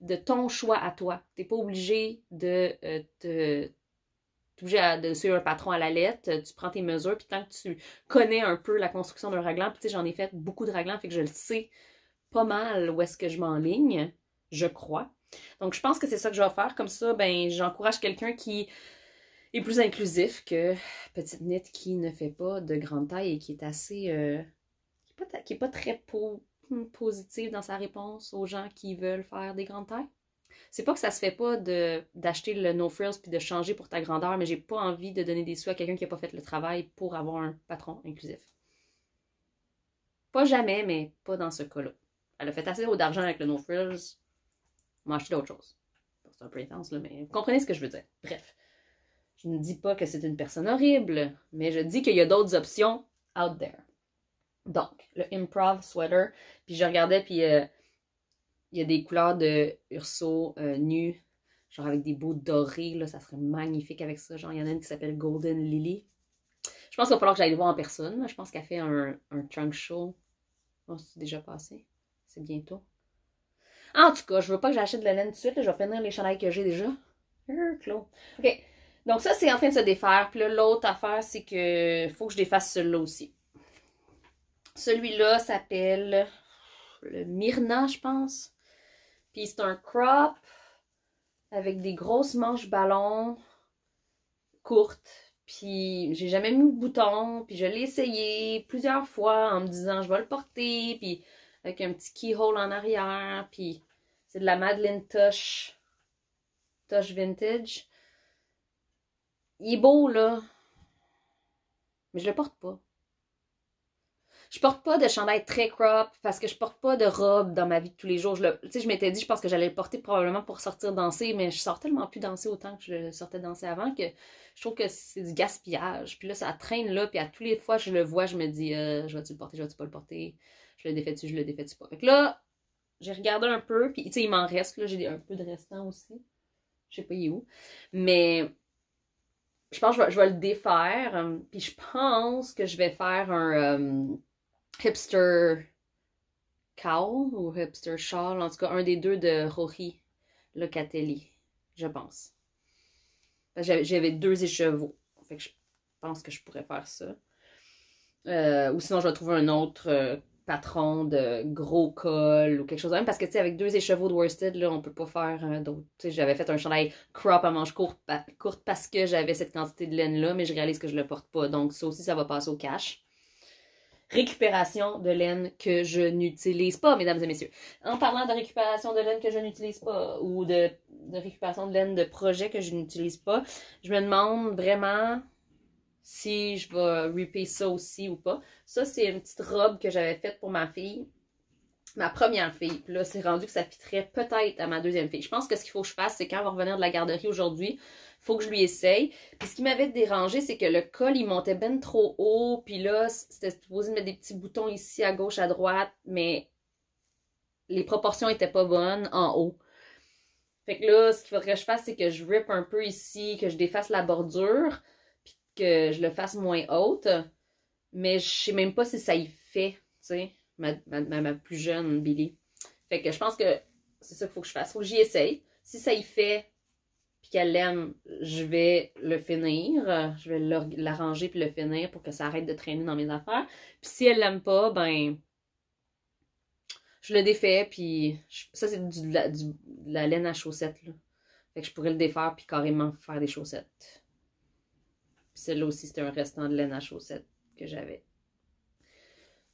[SPEAKER 1] de ton choix à toi. Tu n'es pas obligé de euh, te de suivre un patron à la lettre, tu prends tes mesures, puis tant que tu connais un peu la construction d'un raglan, puis tu sais, j'en ai fait beaucoup de raglans, fait que je le sais pas mal où est-ce que je m'enligne, je crois. Donc, je pense que c'est ça que je vais faire. Comme ça, ben, j'encourage quelqu'un qui et plus inclusif que Petite Nette qui ne fait pas de grande taille et qui est assez. Euh, qui n'est pas, est pas très hmm, positive dans sa réponse aux gens qui veulent faire des grandes tailles. C'est pas que ça se fait pas d'acheter le no frills puis de changer pour ta grandeur, mais j'ai pas envie de donner des sous à quelqu'un qui a pas fait le travail pour avoir un patron inclusif. Pas jamais, mais pas dans ce cas-là. Elle a fait assez haut d'argent avec le no frills. M'a acheté d'autres choses. C'est un peu intense, mais vous comprenez ce que je veux dire. Bref. Je ne dis pas que c'est une personne horrible, mais je dis qu'il y a d'autres options out there. Donc, le improv sweater, puis je regardais, puis euh, il y a des couleurs de Urso euh, nu, genre avec des bouts dorés, là, ça serait magnifique avec ça. Genre, il y en a une qui s'appelle Golden Lily. Je pense qu'il va falloir que j'aille le voir en personne. Je pense qu'elle fait un, un trunk show. Oh, c'est déjà passé. C'est bientôt. En tout cas, je veux pas que j'achète de la laine tout de suite. Je vais finir les chandails que j'ai déjà. Euh, OK. Donc ça, c'est en train de se défaire. Puis là, l'autre affaire, c'est que faut que je défasse celui-là aussi. Celui-là s'appelle le Myrna, je pense. Puis c'est un crop avec des grosses manches ballon courtes. Puis j'ai jamais mis de bouton. Puis je l'ai essayé plusieurs fois en me disant je vais le porter. Puis avec un petit keyhole en arrière. Puis c'est de la Madeleine Touch Tosh Vintage. Il est beau, là. Mais je le porte pas. Je porte pas de chandail très crop parce que je porte pas de robe dans ma vie de tous les jours. Je, le, je m'étais dit, je pense que j'allais le porter probablement pour sortir danser, mais je sors tellement plus danser autant que je sortais danser avant que je trouve que c'est du gaspillage. Puis là, ça traîne là, puis à tous les fois je le vois, je me dis, euh, je vais-tu le porter, je vais-tu pas le porter, je le défais-tu, je le défais-tu pas. Fait que là, j'ai regardé un peu, puis tu sais, il m'en reste, là, j'ai un peu de restant aussi. Je sais pas, il est où. Mais je pense que je vais, le défaire. Euh, puis je pense que je vais faire un euh, hipster cowl ou hipster shawl. En tout cas, un des deux de Rory Locatelli, je pense. J'avais deux écheveaux. Fait je pense que je pourrais faire ça. Euh, ou sinon, je vais trouver un autre patron de gros col ou quelque chose de même. Parce que, tu sais, avec deux écheveaux de worsted, là, on peut pas faire euh, d'autres. Tu sais, j'avais fait un chandail crop à manches courtes courte parce que j'avais cette quantité de laine-là, mais je réalise que je le porte pas. Donc, ça aussi, ça va passer au cash. Récupération de laine que je n'utilise pas, mesdames et messieurs. En parlant de récupération de laine que je n'utilise pas ou de, de récupération de laine de projet que je n'utilise pas, je me demande vraiment si je vais ripper ça aussi ou pas. Ça, c'est une petite robe que j'avais faite pour ma fille, ma première fille. Puis là, c'est rendu que ça fitterait peut-être à ma deuxième fille. Je pense que ce qu'il faut que je fasse, c'est quand elle va revenir de la garderie aujourd'hui, faut que je lui essaye. Puis ce qui m'avait dérangé, c'est que le col, il montait ben trop haut. Puis là, c'était supposé mettre des petits boutons ici, à gauche, à droite, mais les proportions étaient pas bonnes en haut. Fait que là, ce qu'il faudrait que je fasse, c'est que je rip un peu ici, que je défasse la bordure, que je le fasse moins haute, mais je sais même pas si ça y fait, tu sais, ma, plus jeune Billy. Fait que je pense que c'est ça qu'il faut que je fasse. Faut que j'y essaye. Si ça y fait, puis qu'elle l'aime, je vais le finir. Je vais l'arranger puis le finir pour que ça arrête de traîner dans mes affaires. Puis si elle l'aime pas, ben je le défais, puis ça, c'est de, la laine à chaussettes, là. Fait que je pourrais le défaire, puis carrément faire des chaussettes. Celle-là aussi, c'était un restant de laine à chaussettes que j'avais.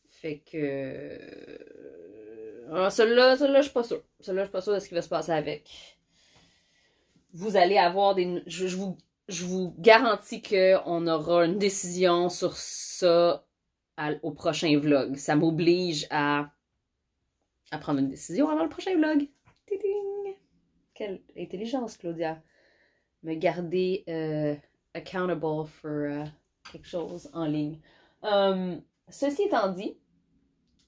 [SPEAKER 1] Fait que... Euh, Alors, ah, celle-là, celle-là, je suis pas sûre. Celle-là, je suis pas sûre de ce qui va se passer avec. Vous allez avoir des... Je, vous, je vous garantis qu'on aura une décision sur ça au prochain vlog. Ça m'oblige à, prendre une décision avant le prochain vlog. Quelle intelligence, Claudia. Me garder... Euh, accountable for euh, quelque chose en ligne. Euh, ceci étant dit,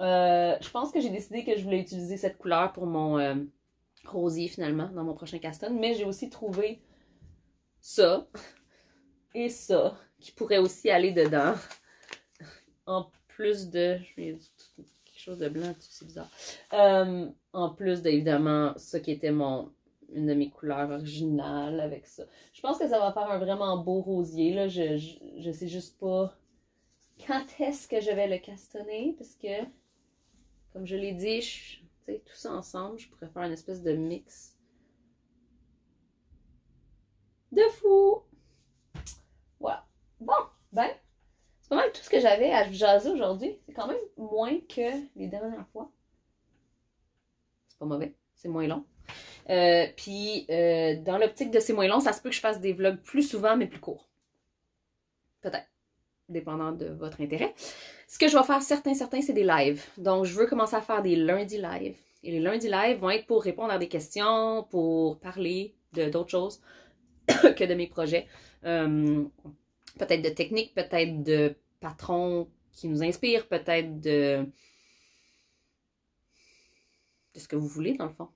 [SPEAKER 1] euh, je pense que j'ai décidé que je voulais utiliser cette couleur pour mon rosier finalement dans mon prochain caston, mais j'ai aussi trouvé ça et ça qui pourrait aussi aller dedans. En plus de. Je Quelque chose de blanc, c'est bizarre. en plus d'évidemment, évidemment, ce qui était mon une de mes couleurs originales avec ça. Je pense que ça va faire un vraiment beau rosier. Là. Je, je, sais juste pas quand est-ce que je vais le castonner parce que, comme je l'ai dit, je, tout ça ensemble, je pourrais faire une espèce de mix de fou. Voilà. Bon, ben, c'est pas mal tout ce que j'avais à jaser aujourd'hui. C'est quand même moins que les dernières fois. C'est pas mauvais, c'est moins long. Euh, puis euh, dans l'optique de ces moins longs, ça se peut que je fasse des vlogs plus souvent, mais plus courts. Peut-être. Dépendant de votre intérêt. Ce que je vais faire, certains, certains, c'est des lives. Donc, je veux commencer à faire des lundis lives. Et les lundis lives vont être pour répondre à des questions, pour parler d'autres choses que de mes projets. Euh, peut-être de techniques, peut-être de patrons qui nous inspirent, peut-être de... de ce que vous voulez, dans le fond.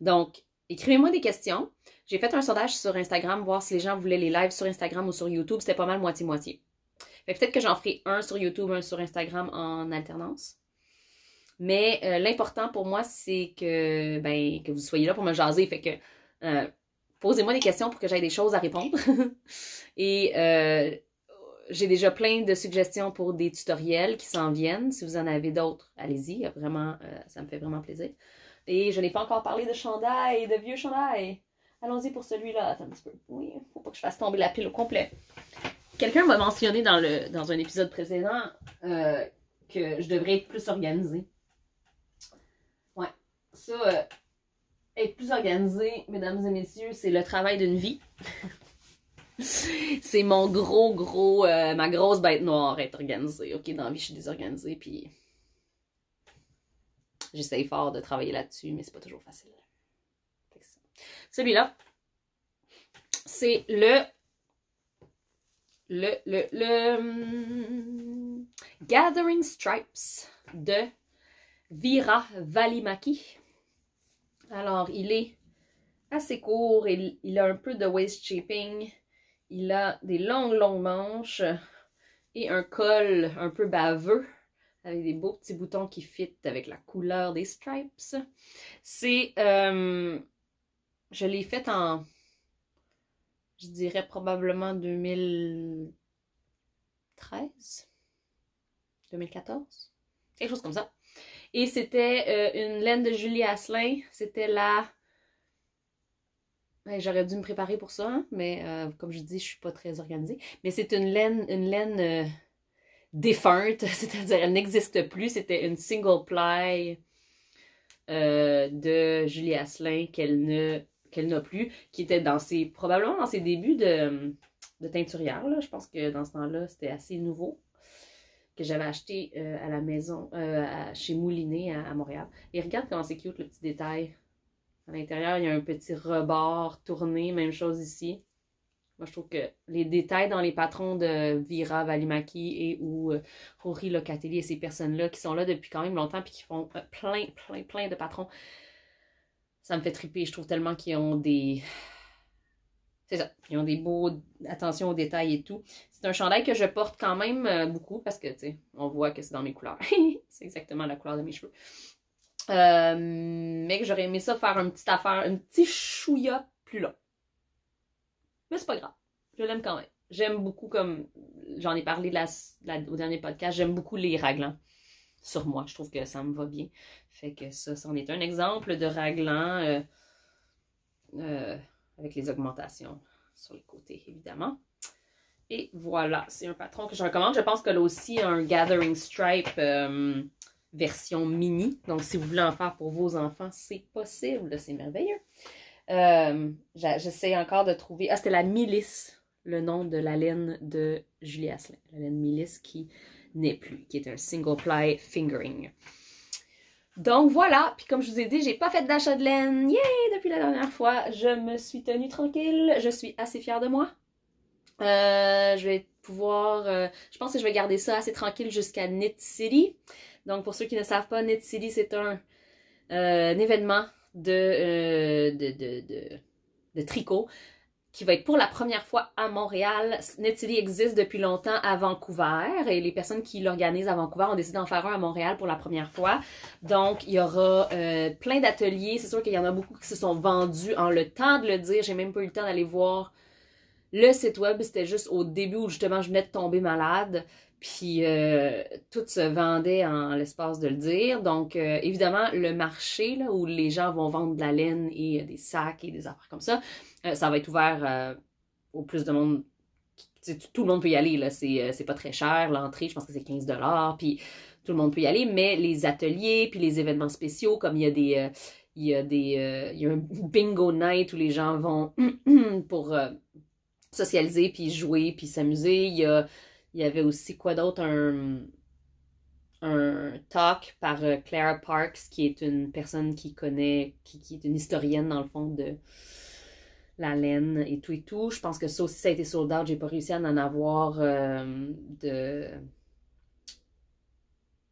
[SPEAKER 1] Donc, écrivez-moi des questions. J'ai fait un sondage sur Instagram, voir si les gens voulaient les lives sur Instagram ou sur YouTube. C'était pas mal moitié-moitié. Peut-être que j'en ferai un sur YouTube, un sur Instagram en alternance. Mais euh, l'important pour moi, c'est que, ben, que vous soyez là pour me jaser. Fait que euh, posez-moi des questions pour que j'aie des choses à répondre. Et euh, j'ai déjà plein de suggestions pour des tutoriels qui s'en viennent. Si vous en avez d'autres, allez-y. Vraiment, ça me fait vraiment plaisir. Et je n'ai pas encore parlé de chandail, de vieux chandail. Allons-y pour celui-là. Attends un petit peu. Oui, faut pas que je fasse tomber la pile au complet. Quelqu'un m'a mentionné dans, le, dans un épisode précédent euh, que je devrais être plus organisée. Ouais. Ça, euh, être plus organisée, mesdames et messieurs, c'est le travail d'une vie. c'est mon gros, gros, euh, ma grosse bête noire être organisée. Ok, dans la vie, je suis désorganisée, puis J'essaye fort de travailler là-dessus, mais c'est pas toujours facile. Celui-là, c'est le, le, le, hmm, Gathering Stripes de Vira Valimaki. Alors, il est assez court, il, il a un peu de waist shaping, il a des longues, longues manches et un col un peu baveux avec des beaux petits boutons qui fitent avec la couleur des stripes. C'est, euh, je l'ai faite en, je dirais probablement 2013, 2014, quelque chose comme ça. Et c'était euh, une laine de Julie Asselin, c'était la... Ben, j'aurais dû me préparer pour ça, hein, mais euh, comme je dis, je suis pas très organisée. Mais c'est une laine, une laine défunte, c'est-à-dire elle n'existe plus. C'était une single play euh, de Julie Asselin qu'elle ne qu'elle n'a plus, qui était dans ses probablement dans ses débuts de, de teinturière. Là. Je pense que dans ce temps-là, c'était assez nouveau que j'avais acheté euh, à la maison, euh, chez Moulinet à, à, Montréal. Et regarde comment c'est cute le petit détail. À l'intérieur, il y a un petit rebord tourné, même chose ici. Moi, je trouve que les détails dans les patrons de Vira Valimaki et ou euh, Rory Locatelli et ces personnes-là qui sont là depuis quand même longtemps et qui font euh, plein, plein, plein de patrons, ça me fait triper. Je trouve tellement qu'ils ont des. C'est ça. Ils ont des beaux. Attention aux détails et tout. C'est un chandail que je porte quand même euh, beaucoup parce que, tu sais, on voit que c'est dans mes couleurs. c'est exactement la couleur de mes cheveux. mais que j'aurais aimé ça faire une petite affaire, un petit chouïa plus long. Mais c'est pas grave. Je l'aime quand même. J'aime beaucoup, comme j'en ai parlé au dernier podcast, j'aime beaucoup les raglans sur moi. Je trouve que ça me va bien. Fait que ça, c'en est un exemple de raglan euh, euh, avec les augmentations sur les côtés, évidemment. Et voilà, c'est un patron que je recommande. Je pense que là aussi, un Gathering Stripe euh, version mini. Donc, si vous voulez en faire pour vos enfants, c'est possible. C'est merveilleux. Euh, J'essaie encore de trouver. Ah, c'était la milice, le nom de la laine de Julie Asselin. La laine milice qui n'est plus, qui est un single ply fingering. Donc voilà, puis comme je vous ai dit, j'ai pas fait d'achat de laine, yay, depuis la dernière fois. Je me suis tenue tranquille, je suis assez fière de moi. Euh, je vais pouvoir, euh, je pense que je vais garder ça assez tranquille jusqu'à Knit City. Donc pour ceux qui ne savent pas, Knit City c'est un euh, événement euh, de, de, tricot qui va être pour la première fois à Montréal. Netflix existe depuis longtemps à Vancouver et les personnes qui l'organisent à Vancouver ont décidé d'en faire un à Montréal pour la première fois. Donc, il y aura euh, plein d'ateliers. C'est sûr qu'il y en a beaucoup qui se sont vendus en le temps de le dire. J'ai même pas eu le temps d'aller voir le site web. C'était juste au début où justement je venais de tomber malade. Puis euh, tout se vendait en l'espace de le dire. Donc, euh, évidemment, le marché là, où les gens vont vendre de la laine et euh, des sacs et des affaires comme ça, ça va être ouvert au plus de monde. Tout le monde peut y aller. Là. C'est, pas très cher. L'entrée, je pense que c'est 15 Puis tout le monde peut y aller. Mais les ateliers, puis les événements spéciaux, comme il y a des. il y a des. il y a un bingo night où les gens vont pour socialiser, puis jouer, puis s'amuser. Il y a il y avait aussi quoi d'autre? Un, un talk par euh, Claire Parks, qui est une personne qui connaît, qui, qui est une historienne dans le fond de la laine et tout et tout. Je pense que ça aussi, ça a été sold out. J'ai pas réussi à en avoir euh, de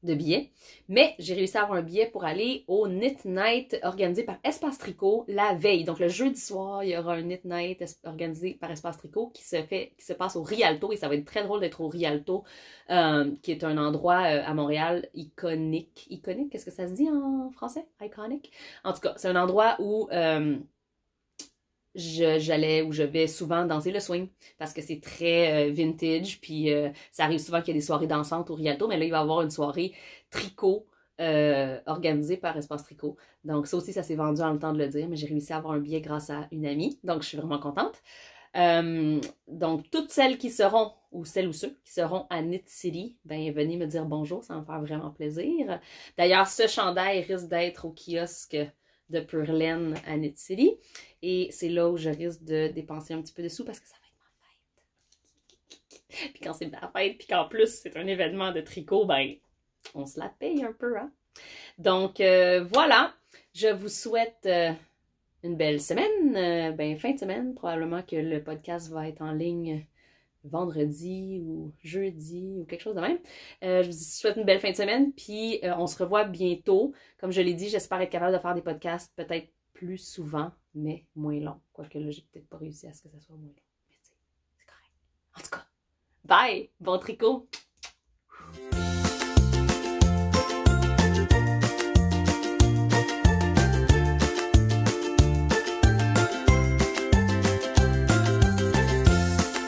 [SPEAKER 1] de billets, mais j'ai réussi à avoir un billet pour aller au Knit Night organisé par Espace Tricot la veille. Donc le jeudi soir, il y aura un Knit Night organisé par Espace Tricot qui se fait, qui se passe au Rialto et ça va être très drôle d'être au Rialto, euh, qui est un endroit euh, à Montréal iconique. Iconique, qu'est-ce que ça se dit en français? Iconique. En tout cas, c'est un endroit où euh, j'allais ou je vais souvent danser le swing parce que c'est très euh, vintage puis euh, ça arrive souvent qu'il y a des soirées dansantes au Rialto mais là il va y avoir une soirée tricot euh, organisée par Espace Tricot donc ça aussi ça s'est vendu en le temps de le dire mais j'ai réussi à avoir un billet grâce à une amie donc je suis vraiment contente donc toutes celles qui seront ou celles ou ceux qui seront à Knit City ben, venez me dire bonjour ça va me faire vraiment plaisir d'ailleurs ce chandail risque d'être au kiosque de Purlaine à Knit City et c'est là où je risque de dépenser un petit peu de sous parce que ça va être ma fête. puis quand c'est ma fête, puis qu'en plus c'est un événement de tricot, ben on se la paye un peu, hein? Donc euh, voilà, je vous souhaite euh, une belle semaine, euh, ben fin de semaine, probablement que le podcast va être en ligne vendredi ou jeudi ou quelque chose de même. je vous souhaite une belle fin de semaine, puis on se revoit bientôt. Comme je l'ai dit, j'espère être capable de faire des podcasts peut-être plus souvent, mais moins long. Quoique là, j'ai peut-être pas réussi à ce que ça soit moins long. Mais c'est correct. En tout cas, bye! Bon tricot!